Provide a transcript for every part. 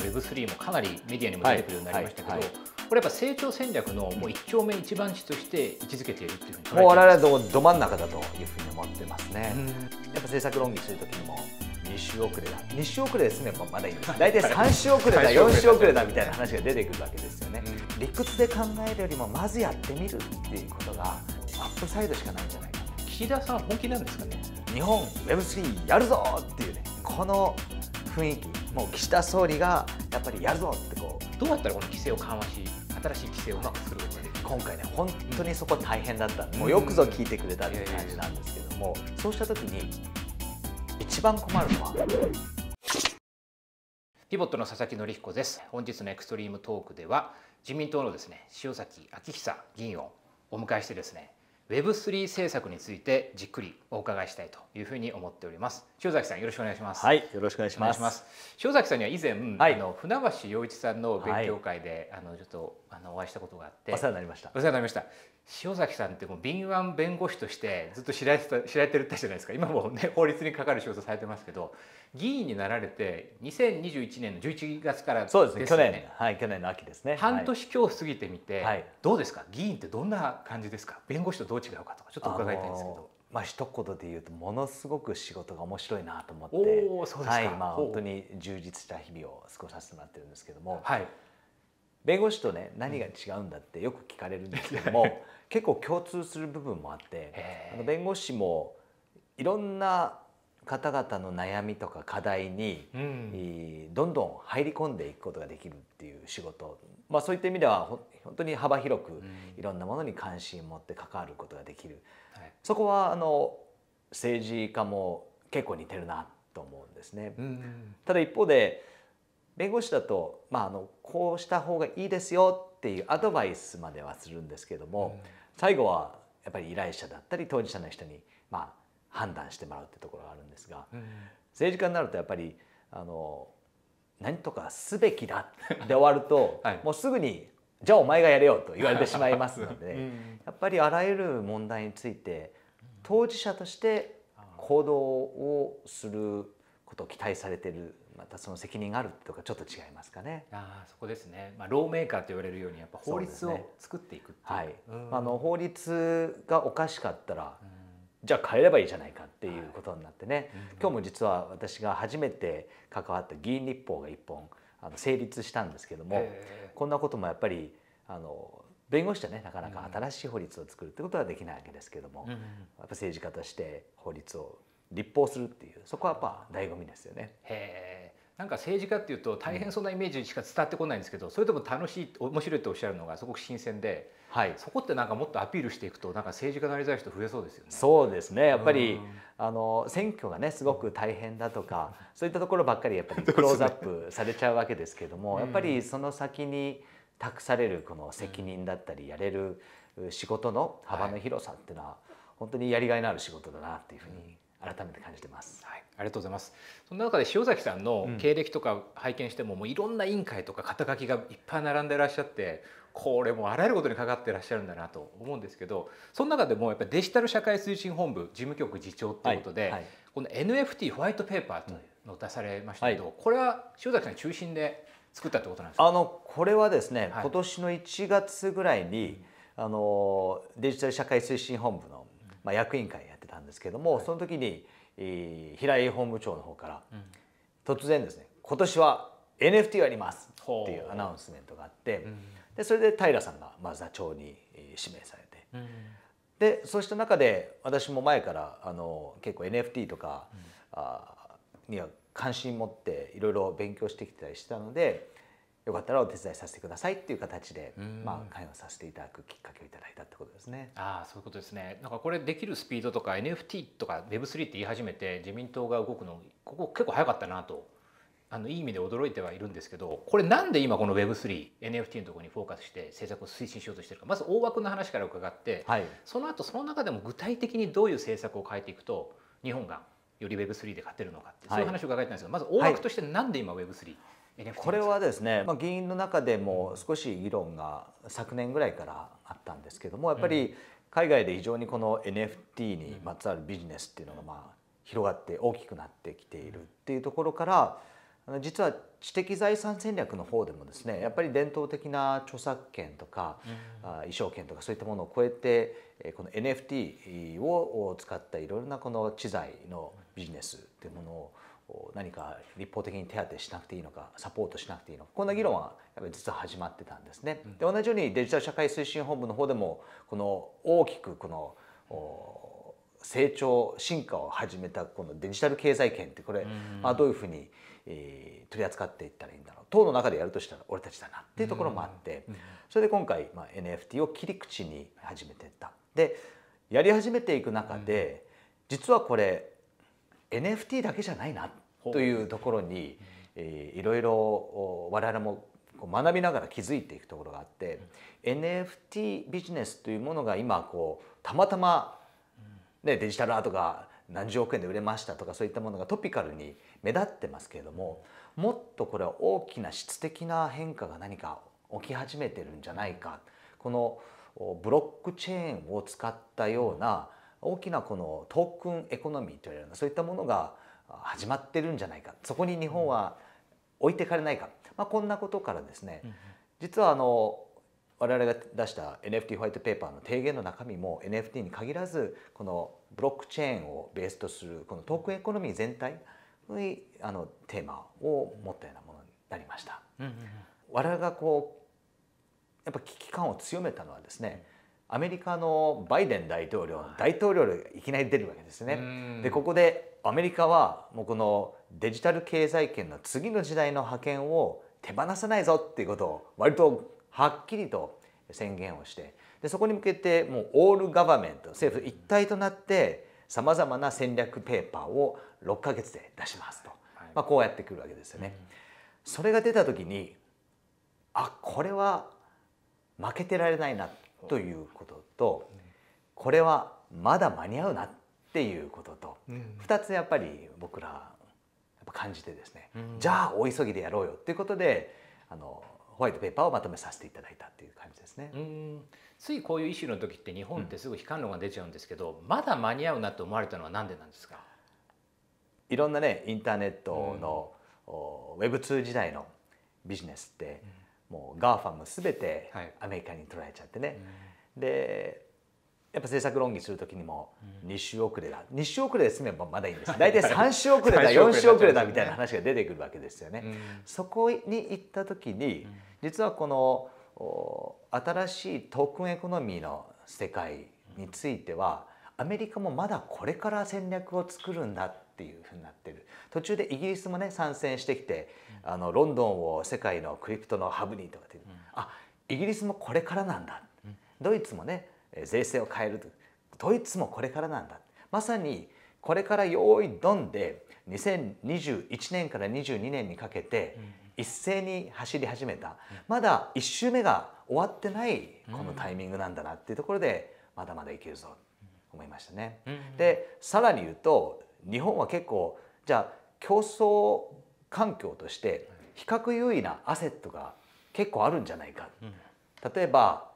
Web3 もかなりメディアにも出てくるようになりましたけど、はいはいはい、これやっぱ成長戦略のもう一丁目一番地として位置づけているっていうふうにもう我々どど真ん中だというふうに思ってますね。やっぱ政策論議する時にも2週遅れだ2週遅れですね、ままだいいです大体3週遅れだ4週遅れだみたいな話が出てくるわけですよね、うん、理屈で考えるよりもまずやってみるっていうことがアップサイドしかないんじゃないか岸田さん本気なんですかね日本 Web3 やるぞっていうねこの雰囲気もう岸田総理がやっぱりやるぞってこうどうやったらこの規制を緩和し新しい規制を作ることがでる今回ね本当にそこ大変だった、うん、もうよくぞ聞いてくれたっていう感じなんですけども、うん、そうした時に一番困るのはピボットの佐々木則彦です本日のエクストリームトークでは自民党のですね塩崎昭久議員をお迎えしてですね Web3 政策についてじっくりお伺いしたいというふうに思っております塩崎さんよろしくお願いしますはいよろしくお願いします塩崎さんには以前、はい、あの船橋陽一さんの勉強会で、はい、あのちょっとあのお会いしたことがあってお世話になりましたお世話になりました塩崎さんってもう敏腕弁護士としてずっと知られて知られてるったじゃないですか今もね 法律にかかる仕事されてますけど議員になられて2021年の11月から、ね、そうですね去年はい去年の秋ですね半年今日過ぎてみて、はい、どうですか議員ってどんな感じですか弁護士とどう違うかとかちょっと伺いたいんですけど。まあ一言で言うとものすごく仕事が面白いなと思って、はい、まあ本当に充実した日々を過ごさせてもらってるんですけども、はい、弁護士とね何が違うんだってよく聞かれるんですけども 結構共通する部分もあってあの弁護士もいろんな方々の悩みとか課題に、うん、どんどん入り込んでいくことができるっていう仕事、まあ、そういった意味では本当に幅広くいろんなものに関心を持って関わることができる、うん、そこはあの政治家も結構似てるなと思うんですね。うん、ただ一方で弁護士だと、まあ、あのこうした方がいいですよっていうアドバイスまではするんですけども、うん、最後はやっぱり依頼者だったり当事者の人に、まあ、判断してもらうってところがあるんですが、うん、政治家になるとやっぱりあの何とかすべきだで終わると、はい、もうすぐに「じゃあお前がやれよ」と言われてしまいますので、うん、やっぱりあらゆる問題について当事者として行動をすることを期待されてるまたその責任があるとかちょっと違いますかね。ああそこですね、まあ、ローメーカーと言われるようにやっぱ法律を作っていく、ね、はい、あの法律がおかしかったら、じゃあ変えればいいじゃないかっていうことになってね、はいうん今日も実は私が初めて関わった議員立法が一本あの成立したんですけども、こんなこともやっぱりあの弁護士じねなかなか新しい法律を作るってことはできないわけですけども、うん、やっぱ政治家として法律を立法するっていうそこはやっぱ醍醐味ですよね。へなんか政治家っていうと大変そうなイメージしか伝わってこないんですけど、うん、それでも楽しい面白いとおっしゃるのがすごく新鮮で、はい、そこってなんかもっとアピールしていくとなんか政治家になりたい人増えそうですよね。そうですねやっぱり、うん、あの選挙がねすごく大変だとか、そういったところばっかりやっぱり クローズアップされちゃうわけですけども、ね、やっぱりその先に託されるこの責任だったりやれる仕事の幅の広さっていうのは、本当にやりがいのある仕事だなっていうふうに改めて感じてます、はい、ありがとうございますそんな中で塩崎さんの経歴とか拝見してもうん、もういろんな委員会とか肩書きがいっぱい並んでいらっしゃってこれもあらゆることにかかってらっしゃるんだなと思うんですけどその中でもやっぱデジタル社会推進本部事務局次長ということで、はいはい、この NFT ホワイトペーパーというのを出されましたけど、うん、これは塩崎さん中心で作ったってことなんですかあのこれはですね、今年の1月ぐらいに、あのデジタル社会推進本部の、まあ、役員会たんですけども、はい、その時に、えー、平井本部長の方から、うん、突然ですね今年は NFT をやりますっていうアナウンスメントがあって、うん、でそれで平さんがまあ座長に指名されて、うん、でそうした中で私も前からあの結構 NFT とか、うん、あには関心持っていろいろ勉強してきたりしたのでよかったらお手伝いさせてくださいっていう形で、まあ、会話させていただくきっかけをいただいたってことですね。ああそういうことですね。なんかこれできるスピードとか NFT とか Web3 って言い始めて自民党が動くのここ結構早かったなとあのいい意味で驚いてはいるんですけどこれなんで今この Web3NFT のところにフォーカスして政策を推進しようとしてるかまず大枠の話から伺って、はい、その後その中でも具体的にどういう政策を変えていくと日本がより Web3 で勝てるのかってそういう話を伺いたいんですけど、はい、まず大枠としてなんで今 Web3、はいこれはですね、まあ、議員の中でも少し議論が昨年ぐらいからあったんですけどもやっぱり海外で非常にこの NFT にまつわるビジネスっていうのがまあ広がって大きくなってきているっていうところから実は知的財産戦略の方でもですねやっぱり伝統的な著作権とか、衣装権とかそういったものを超えてこの NFT を使ったいろいろなこの知財のビジネスっていうものを、何か立法的に手当てしなくていいのかサポートしなくていいのかこんな議論はやっぱり実は始まってたんですね。で同じようにデジタル社会推進本部の方でもこの大きくこの成長進化を始めたこのデジタル経済圏ってこれ、まあ、どういうふうに、取り扱っていったらいいんだろう党の中でやるとしたら俺たちだなっていうところもあってそれで今回、まあ、NFT を切り口に始めていった。でやり始めていく中で実はこれ NFT だけじゃないなというところに、えいろいろ我々も学びながら気づいていくところがあって、NFT ビジネスというものが今こうたまたま、ね、デジタルアートが何十億円で売れましたとかそういったものがトピカルに目立ってますけれどももっとこれは大きな質的な変化が何か起き始めてるんじゃないかこのブロックチェーンを使ったような、うん大きなこのトークンエコノミーというようなそういったものが始まってるんじゃないかそこに日本は置いてかれないか、まあ、こんなことからですね、実はあの我々が出した NFT ホワイトペーパーの提言の中身も NFT に限らずこのブロックチェーンをベースとするこのトークンエコノミー全体にあのテーマを持ったようなものになりました。我々がこうやっぱ危機感を強めたのはですね、うんアメリカのバイデン大統領大統領がいきなり出るわけですね。でここでアメリカはもうこのデジタル経済圏の次の時代の覇権を手放さないぞっていうことを割とはっきりと宣言をしてでそこに向けてもうオールガバメント政府一体となってさまざまな戦略ペーパーを6ヶ月で出しますと、はい、まあ、こうやってくるわけですよね。うん、それが出た時にあこれは負けてられないなということとこれはまだ間に合うなっていうことと2つやっぱり僕らやっぱ感じてですねじゃあ大急ぎでやろうよっていうことであのホワイトペーパーをまとめさせていただいたっていう感じですね。ついこういうイシの時って日本ってすぐ悲観論が出ちゃうんですけど、うん、まだ間に合うなと思われたのは何でなんですかいろんなねインターネットの、うん、ウェブ2時代のビジネスって、もう GAFA も全てアメリカに取られちゃってね、はいでやっぱ政策論議する時にも2週遅れだ、う2週遅れで済めばまだいいんです大体3週遅れだ4週 遅れだみたいな話が出てくるわけですよね。そこに行った時に実はこの新しいトークンエコノミーの世界についてはアメリカもまだこれから戦略を作るんだっていうふうになってる途中でイギリスもね参戦してきてあのロンドンを世界のクリプトのハブにとかって、うん、あイギリスもこれからなんだ、うん、ドイツもね税制を変えるドイツもこれからなんだまさにこれから用意どんで2021年から22年にかけて一斉に走り始めた、まだ1周目が終わってないこのタイミングなんだなっていうところでまだまだいけるぞと思いましたね。でさらに言うと日本は結構じゃあ競争環境として比較優位なアセットが結構あるんじゃないか、例えば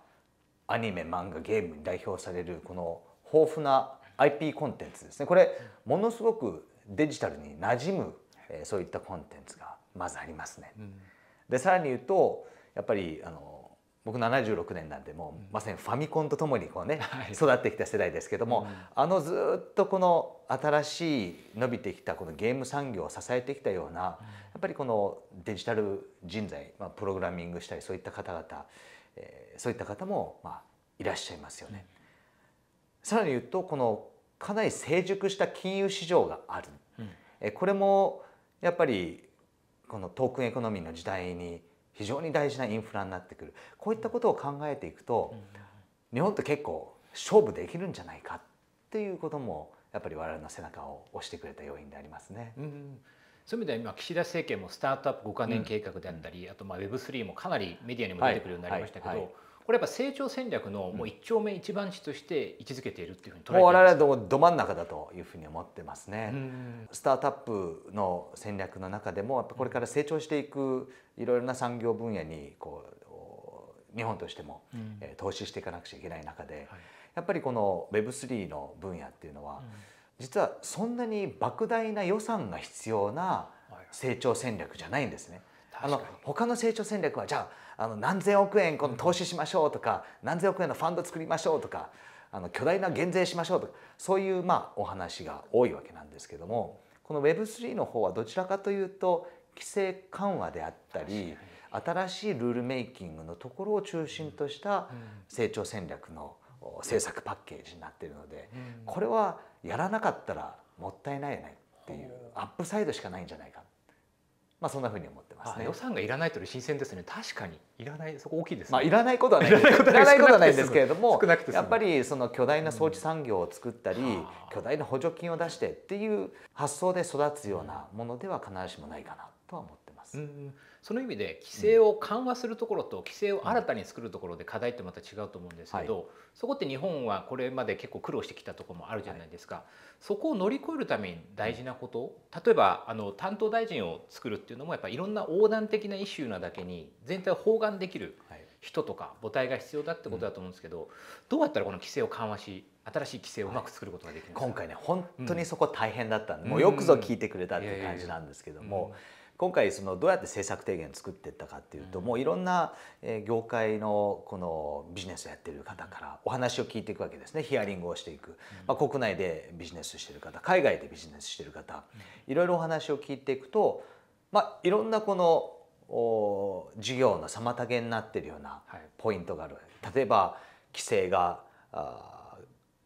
アニメ漫画ゲームに代表されるこの豊富な IP コンテンツですねこれものすごくデジタルに馴染む、えそういったコンテンツがまずありますね。でさらに言うとやっぱりあの僕76年なんでもうまさにファミコンとともにこうね、育ってきた世代ですけども、あのずっとこの新しい伸びてきたこのゲーム産業を支えてきたような、やっぱりこのデジタル人材、まあ、プログラミングしたりそういった方々、えそういった方もまあいらっしゃいますよね。さらに言うとこのかなり成熟した金融市場がある、えこれもやっぱりこのトークンエコノミーの時代に非常に大事なインフラになってくるこういったことを考えていくと、日本と結構勝負できるんじゃないかっていうこともやっぱり我々の背中を押してくれた要因でありますね。うん、そういう意味では今岸田政権もスタートアップ5か年計画であったり、うん、あとまあ Web3 もかなりメディアにも出てくるようになりましたけど、はいはいはいこれやっぱ成長戦略のもう一丁目一番地として位置づけているっていうふうに捉えています我々はど真ん中だというふうに思ってますね。スタートアップの戦略の中でもやっぱこれから成長していくいろいろな産業分野にこう日本としても、え投資していかなくちゃいけない中で、やっぱりこの Web3 の分野っていうのは、実はそんなに莫大な予算が必要な成長戦略じゃないんですね。あの他の成長戦略はじゃああの何千億円この投資しましょうとか何千億円のファンド作りましょうとかあの巨大な減税しましょうとかそういうまあお話が多いわけなんですけどもこの Web3 の方はどちらかというと規制緩和であったり新しいルールメイキングのところを中心とした成長戦略の政策パッケージになっているのでこれはやらなかったらもったいないよねっていうアップサイドしかないんじゃないか、まあ、そんなふうに思ってますね、予算がいらないという新鮮ですね確かにいらないそこ大きいです、ね、まあいらないことはないいらないことはないんですけれどもやっぱりその巨大な装置産業を作ったり、うん、巨大な補助金を出してっていう発想で育つようなものでは必ずしもないかなとは思ってますその意味で規制を緩和するところと規制を新たに作るところで課題ってまた違うと思うんですけど、はい、そこって日本はこれまで結構苦労してきたところもあるじゃないですか、はい、そこを乗り越えるために大事なこと、例えばあの担当大臣を作るっていうのもやっぱいろんな横断的なイシューなだけに全体を包含できる人とか母体が必要だってことだと思うんですけど、どうやったらこの規制を緩和し新しい規制をうまく作ることができる、はい、今回ね本当にそこ大変だったんで、うん、もうよくぞ聞いてくれたっていう感じなんですけども、今回そのどうやって政策提言作っていったかっていうと、もういろんな業界のこのビジネスをやっている方からお話を聞いていくわけですねヒアリングをしていく、まあ、国内でビジネスしている方海外でビジネスしている方いろいろお話を聞いていくと、まあ、いろんなこのお事業の妨げになっているようなポイントがある、例えば規制があ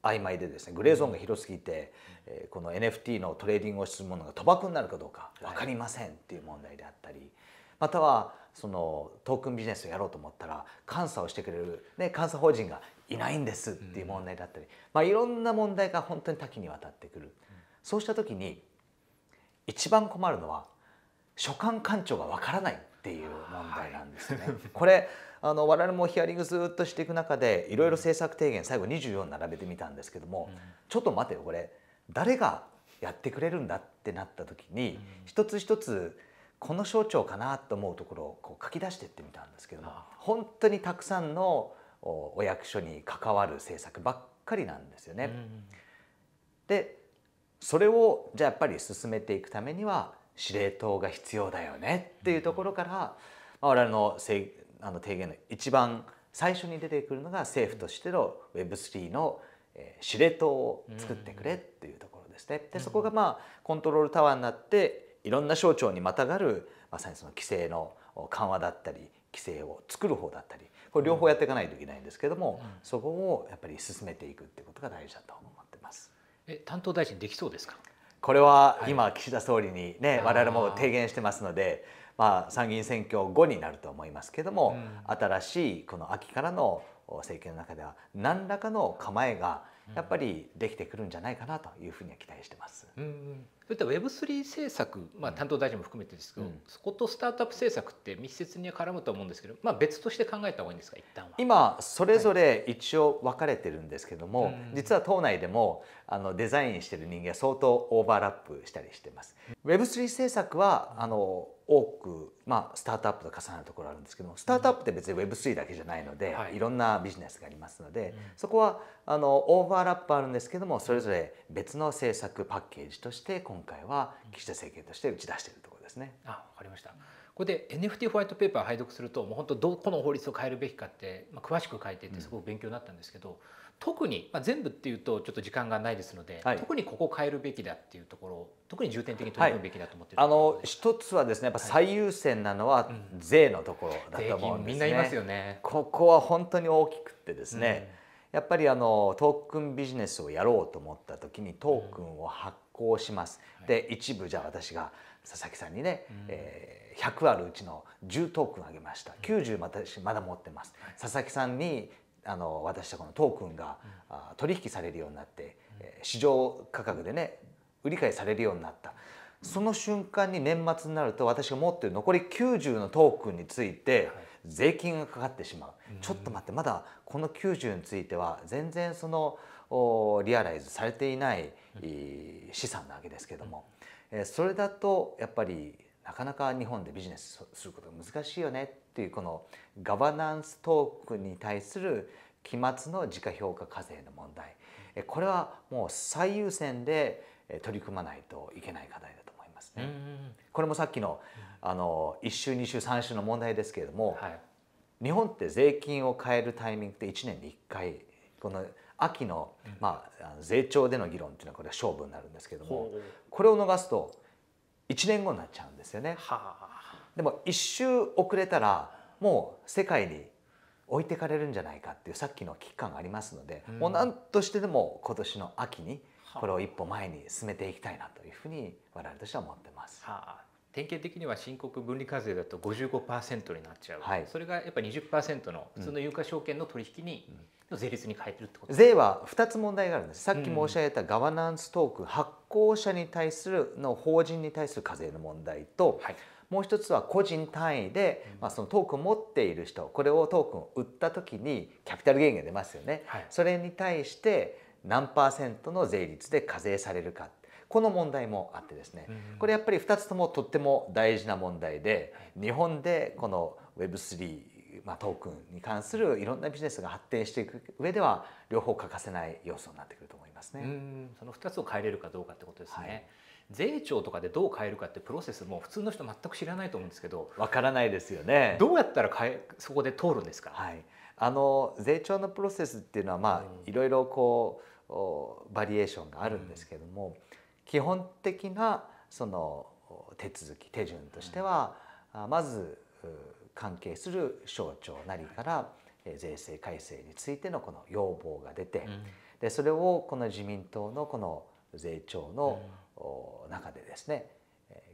曖昧でですねグレーゾーンが広すぎて、えこの NFT のトレーディングをするものが賭博になるかどうか分かりませんっていう問題であったり、またはそのトークンビジネスをやろうと思ったら監査をしてくれる、ね、監査法人がいないんですっていう問題だったり、まあ、いろんな問題が本当に多岐にわたってくる、そうした時に一番困るのは所管官庁が分からないっていう問題なんですね。これあの我々もヒアリングずっとしていく中でいろいろ政策提言最後24並べてみたんですけども、ちょっと待てよこれ誰がやってくれるんだってなった時に、一つ一つこの省庁かなと思うところをこう書き出していってみたんですけども本当にたくさんのお役所に関わる政策ばっかりなんですよね。でそれをじゃあやっぱり進めていくためには司令塔が必要だよねっていうところから、我々の政あの提言の一番最初に出てくるのが政府としての Web3 の司令塔を作ってくれっていうところですね。でそこがまあコントロールタワーになっていろんな省庁にまたがるまさにその規制の緩和だったり規制を作る方だったりこれ両方やっていかないといけないんですけども、そこをやっぱり進めていくっていうことが大事だと思ってます。え担当大臣できそうですかこれは今、岸田総理にね、我々も提言してますので、まあ、参議院選挙後になると思いますけども、うん、新しいこの秋からの政権の中では何らかの構えがやっぱりできてくるんじゃないかなというふうには期待してます。うん、そういった Web3 政策、まあ、担当大臣も含めてですけど、うん、そことスタートアップ政策って密接に絡むと思うんですけど、まあ、別として考えた方がいいんですか一旦は今それぞれ一応分かれてるんですけども、はい、実は党内でもあのデザインしてる人間相当オーバーラップしたりしてます。Web3 政策はあの多く、まあ、スタートアップと重なるところあるんですけどもスタートアップって別に Web3 だけじゃないので、い、ろんなビジネスがありますので、そこはあのオーバーラップあるんですけどもそれぞれ別の政策パッケージとして今回は岸田政権として打ち出しているところですね。あ分かりましたこれで NFT ホワイトペーパー拝読するともう本当どこの法律を変えるべきかって、まあ、詳しく書いててすごく勉強になったんですけど、特に、まあ、全部っていうとちょっと時間がないですので、はい、特にここを変えるべきだっていうところ特に重点的に取り組むべきだと思ってる、はい、あの一つはですねやっぱ最優先なのは税のところだと思うんですね、うん、みんないますよねここは本当に大きくてですね、うん、やっぱりあのトークンビジネスをやろうと思った時にトークンを発行します、うん、で一部じゃあ私が佐々木さんにね、うん、えー、100あるうちの10トークンあげました90私まだ持ってます、佐々木さんにあの私とこのトークンが、うん、取引されるようになって、うん、市場価格でね売り買いされるようになったその瞬間に年末になると私が持ってる残り90のトークンについて税金がかかってしまう、ちょっと待ってまだこの90については全然そのリアライズされていない資産なわけですけども、それだとやっぱりなかなか日本でビジネスすることが難しいよねっていうこのガバナンストークに対する期末の時価評価課税の問題これはもう最優先で取り組まないといけない課題だと思いますね。これもさっきのあの1週2週3週の問題ですけれども、はい、日本って税金を変えるタイミングって1年に1回この秋の、まあ、税調での議論っていうのはこれは勝負になるんですけども、これを逃すと1年後になっちゃうんですよね。はあでも一周遅れたらもう世界に置いてかれるんじゃないかっていうさっきの危機感がありますので、うん、もう何としてでも今年の秋にこれを一歩前に進めていきたいなというふうに我々としては思ってます。はあ、典型的には申告分離課税だと55%になっちゃう、はい、それがやっぱり20%の普通の有価証券の取引に、うん、税率に変えてるってこと、税は2つ問題があるんですさっき申し上げたガバナンストーク、うん、発行者に対するの法人に対する課税の問題と、はいもう一つは個人単位で、まあ、そのトークンを持っている人これをトークンを売った時にキャピタルゲインが出ますよね、はい、それに対して何パーセントの税率で課税されるかこの問題もあってですね、これやっぱり2つともとっても大事な問題で日本でこの Web3、まあ、トークンに関するいろんなビジネスが発展していく上では両方欠かせない要素になってくると思いますね。その2つを変えれるかどうかってことですね。はい税調とかでどう変えるかってプロセスも普通の人全く知らないと思うんですけどわからないですよねどうやったら変えそこで通るんですか、はい、あの税調のプロセスっていうのはまあ、いろいろこうバリエーションがあるんですけども、うん、基本的なその手続き手順としては、うん、まず関係する省庁なりから、税制改正についてのこの要望が出て、でそれをこの自民党のこの税調の中でですね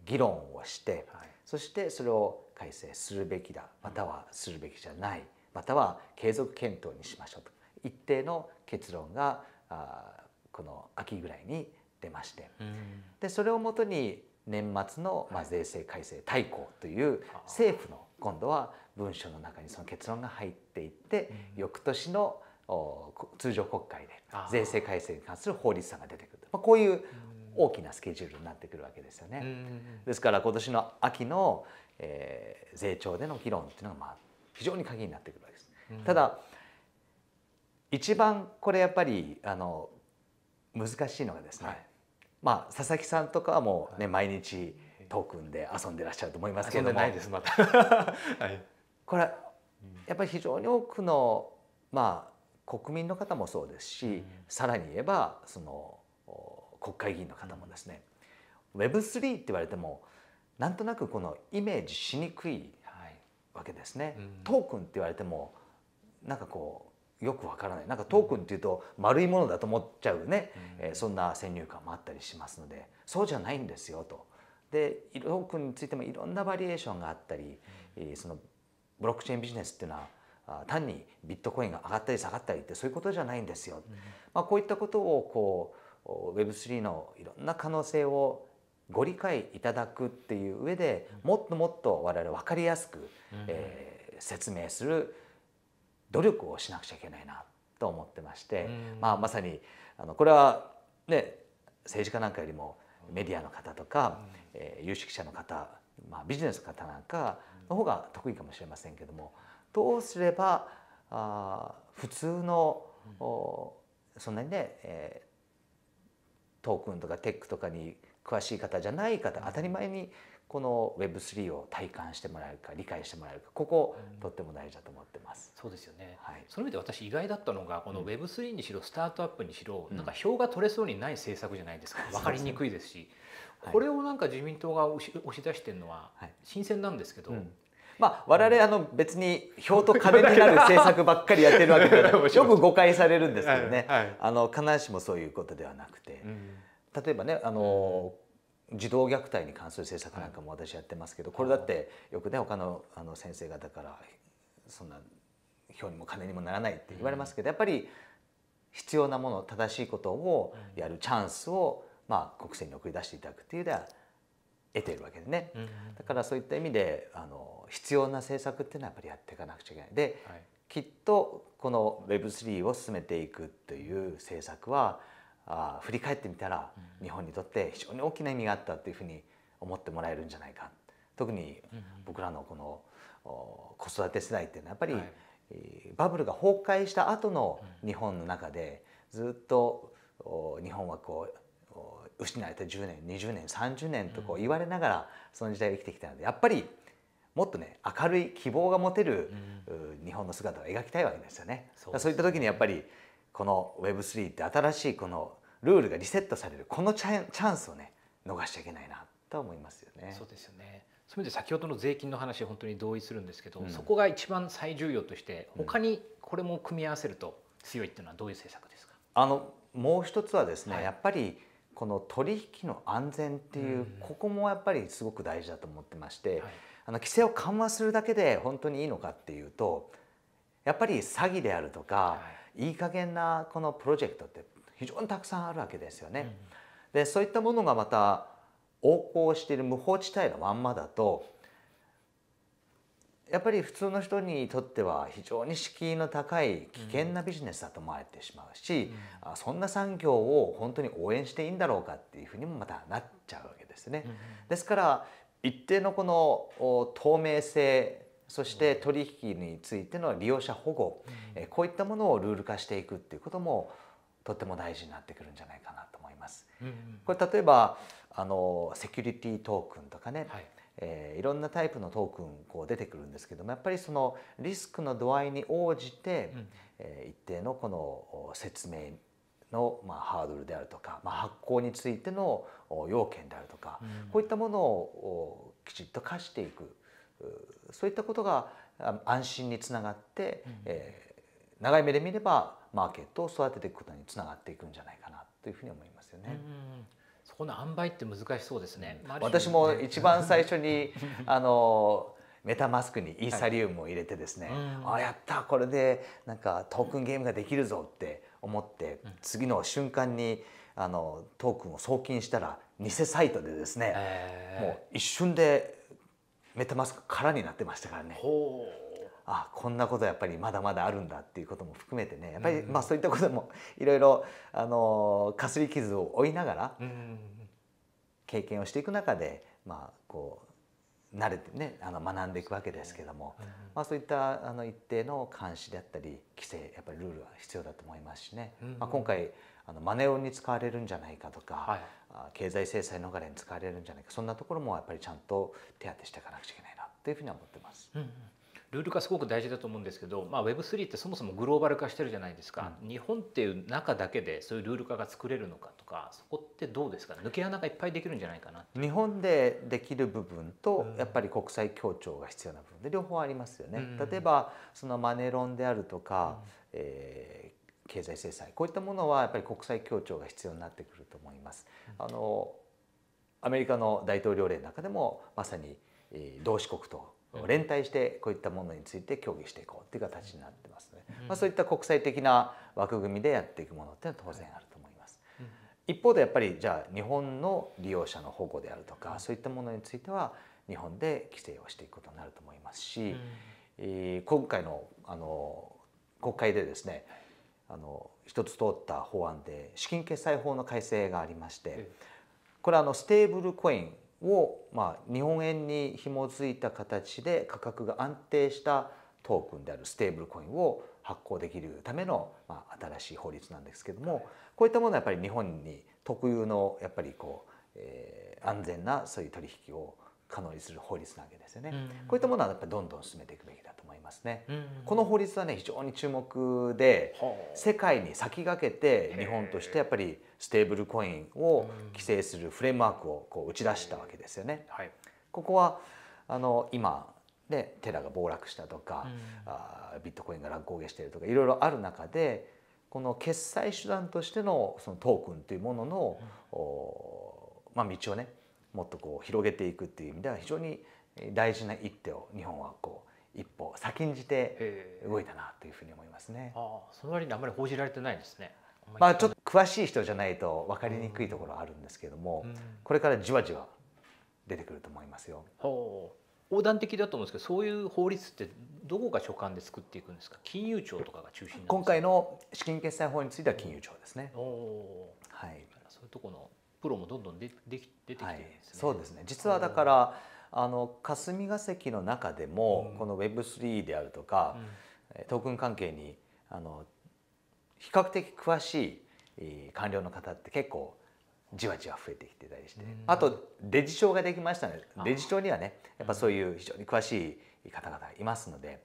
議論をして、そしてそれを改正するべきだまたはするべきじゃないまたは継続検討にしましょうと一定の結論がこの秋ぐらいに出まして、でそれをもとに年末の、まあ、税制改正大綱という政府の今度は文書の中にその結論が入っていって、翌年の通常国会で税制改正に関する法律案が出てくる、まあ、こういう大きなスケジュールになってくるわけですよね。ですから今年の秋の、えー、税調での議論っていうのがまあ非常に鍵になってくるわけです。ただ一番これやっぱりあの難しいのがですね、はい、まあ佐々木さんとかはもうね、毎日トークンで遊んでらっしゃると思いますけども、はい、これやっぱり非常に多くのまあ国民の方もそうですし、さらに言えばその国会議員の方もですね、Web3 って言われてもなんとなくこのイメージしにくいわけですね。うん、トークンって言われてもなんかこうよくわからないなんかトークンっていうと丸いものだと思っちゃうね、うん、えー、そんな先入観もあったりしますのでそうじゃないんですよと。でトークンについてもいろんなバリエーションがあったり、うん、そのブロックチェーンビジネスっていうのは単にビットコインが上がったり下がったりってそういうことじゃないんですよ。うん、まあ、こういったことをこう Web3 のいろんな可能性をご理解いただくっていう上でもっともっと我々分かりやすく、えー、説明する努力をしなくちゃいけないなと思ってまして、まあ、まさにあのこれは、ね、政治家なんかよりもメディアの方とか、えー、有識者の方、まあ、ビジネスの方なんかの方が得意かもしれませんけどもどうすればあ普通の、おそんなにね、えトークンとかテックとかに詳しい方じゃない方当たり前にこの Web3 を体感してもらえるか理解してもらえるかここ、とっても大事だと思ってます。そうですよね、はい、その意味で私意外だったのがこの Web3 にしろスタートアップにしろ、なんか票が取れそうにない政策じゃないですか分かりにくいですしこれをなんか自民党が押し出してるのは新鮮なんですけど、まあ、我々あの別に票と金になる政策ばっかりやってるわけで よく誤解されるんですけどね、あの必ずしもそういうことではなくて、例えばねあの、児童虐待に関する政策なんかも私やってますけど、これだってよくね他のあの先生方からそんな票にも金にもならないって言われますけど、やっぱり必要なもの正しいことをやるチャンスを、まあ、国政に送り出していただくっていうでは得ているわけでね、だからそういった意味であの必要な政策っていうのはやっぱりやっていかなくちゃいけない。で、はい、きっとこの Web3 を進めていくという政策はあ振り返ってみたら、日本にとって非常に大きな意味があったというふうに思ってもらえるんじゃないか特に僕らのこの子育て世代っていうのはやっぱり、はい、バブルが崩壊した後の日本の中でずっと日本はこう失われた10年20年30年とこう言われながらその時代を生きてきたのでやっぱりもっとね明るい希望が持てる、うん、日本の姿を描きたいわけですよね。そう、ね、そういった時にやっぱりこの Web3 って新しいこのルールがリセットされるこのチャンスをね逃しちゃいけないなと思いますよね。そうですよねそで先ほどの税金の話本当に同意するんですけど、うん、そこが一番最重要として他にこれも組み合わせると強いっていうのはどういう政策ですかあのもう一つはですね、はい、やっぱりこの取引の安全っていう、ここもやっぱりすごく大事だと思ってまして、あの規制を緩和するだけで本当にいいのかっていうとやっぱり詐欺であるとか、はい、いい加減なこのプロジェクトって非常にたくさんあるわけですよね。うん、でそういったものがまた横行している無法地帯のまんまだとやっぱり普通の人にとっては非常に敷居の高い危険なビジネスだと思われてしまうし、うん、そんな産業を本当に応援していいんだろうかっていうふうにもまたなっちゃうわけですね。うん、ですから一定のこの透明性そして取引についての利用者保護、うん、こういったものをルール化していくっていうこともとっても大事になってくるんじゃないかなと思います。うんうん、これ例えばあのセキュリティトークンとかね、はいえー、いろんなタイプのトークンこう出てくるんですけどもやっぱりそのリスクの度合いに応じて、うん、えー、一定のこの説明のまあハードルであるとか、まあ、発行についての要件であるとか、うん、こういったものをきちっと課していくそういったことが安心につながって、うん、えー、長い目で見ればマーケットを育てていくことにつながっていくんじゃないかなというふうに思いますよね。うんそこの塩梅って難しそうですね。私も一番最初に あのメタマスクにイーサリウムを入れてですね、はい、あやったこれでなんかトークンゲームができるぞって思って次の瞬間にあのトークンを送金したら偽サイトでですね、えもう一瞬でメタマスク空になってましたからね。あこんなことやっぱりまだまだあるんだっていうことも含めてねやっぱり、まあ、そういったこともいろいろあのかすり傷を負いながら経験をしていく中で、まあ、こう慣れてねあの学んでいくわけですけども、うん、まあ、そういったあの一定の監視であったり規制やっぱりルールは必要だと思いますしね、うんまあ、今回あのマネオンに使われるんじゃないかとか、はい、経済制裁逃れに使われるんじゃないかそんなところもやっぱりちゃんと手当てしていかなくちゃいけないなというふうに思ってます。うんルール化すごく大事だと思うんですけど、まあ、Web3 ってそもそもグローバル化してるじゃないですか、うん、日本っていう中だけでそういうルール化が作れるのかとかそこってどうですか、抜け穴がいっぱいできるんじゃないかな日本でできる部分とやっぱり国際協調が必要な部分で両方ありますよね。うん、例えばそのマネロンであるとか、うん、えー、経済制裁こういったものはやっぱり国際協調が必要になってくると思います。あのアメリカの大統領令の中でもまさに同志国と連帯してこういったものについて協議していこうという形になってますね、まあ、そういった国際的な枠組みでやっていくものっていうのは当然あると思います。一方でやっぱりじゃあ日本の利用者の保護であるとかそういったものについては日本で規制をしていくことになると思いますし、え今回のあの国会でですねあの一つ通った法案で資金決済法の改正がありましてこれはあのステーブルコインを、まあ、日本円に紐づいた形で価格が安定したトークンであるステーブルコインを発行できるための、まあ、新しい法律なんですけども、こういったものはやっぱり日本に特有のやっぱりこう、え安全なそういう取引を可能にする法律なわけですよね。こういったものはやっぱりどんどん進めていくべきだますね、うんうんこの法律はね非常に注目で世界に先駆けて日本としてやっぱりステーブルコインを規制するフレームワークをこう打ち出したわけですよね。はい、ここはあの今でテラが暴落したとか、うん、あビットコインが乱高下しているとかいろいろある中でこの決済手段としてのそのトークンというものの、うん、まあ、道をねもっとこう広げていくっていう意味では非常に大事な一手を日本はこう一歩先んじて動いたなというふうに思いますね。ああその割にあまり報じられてないですね。まあちょっと詳しい人じゃないと分かりにくいところあるんですけれども、うん、これからじわじわ出てくると思いますよ。横断的だと思うんですけどそういう法律ってどこが所管で作っていくんですか金融庁とかが中心今回の資金決済法については金融庁ですね。はい、そういうところのプロもどんどんででき出てきて、ねはい、そうですね実はだから、あの霞が関の中でも、この Web3 であるとか、トークン関係にあの比較的詳しい官僚の方って結構じわじわ増えてきてたりして、あとデジ庁ができましたのでデジ庁にはねやっぱそういう非常に詳しい方々がいますので、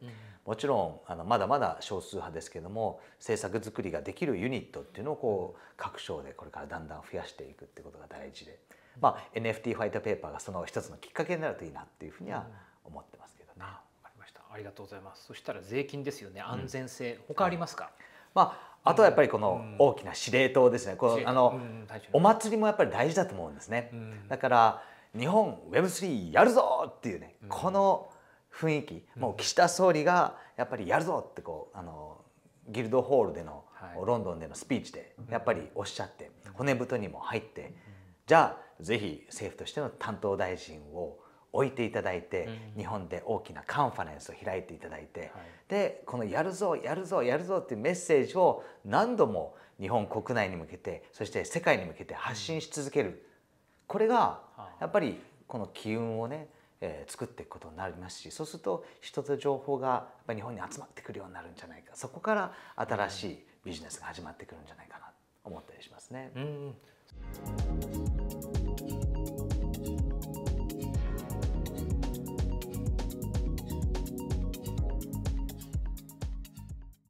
もちろんあのまだまだ少数派ですけども政策作りができるユニットっていうのをこう各省でこれからだんだん増やしていくってことが大事で。まあ、NFT ホワイトペーパーがその一つのきっかけになるといいなっていうふうには思ってますけどね。うん、ありましたありがとうございますそしたら税金ですよね安全性、うん、他ありますか、まああとはやっぱりこの大きな司令塔ですね、このあの、お祭りもやっぱり大事だと思うんですね、だから日本 Web3 やるぞっていうね、この雰囲気、もう岸田総理がやっぱりやるぞってこうあのギルドホールでの、ロンドンでのスピーチでやっぱりおっしゃって、骨太にも入って、じゃあぜひ政府としての担当大臣を置いていただいて、うん、日本で大きなカンファレンスを開いていただいて、はい、でこのやるぞやるぞやるぞっていうメッセージを何度も日本国内に向けてそして世界に向けて発信し続ける、うん、これがやっぱりこの機運をね、えー、作っていくことになりますしそうすると人と情報がやっぱ日本に集まってくるようになるんじゃないかそこから新しいビジネスが始まってくるんじゃないかなと思ったりしますね。うん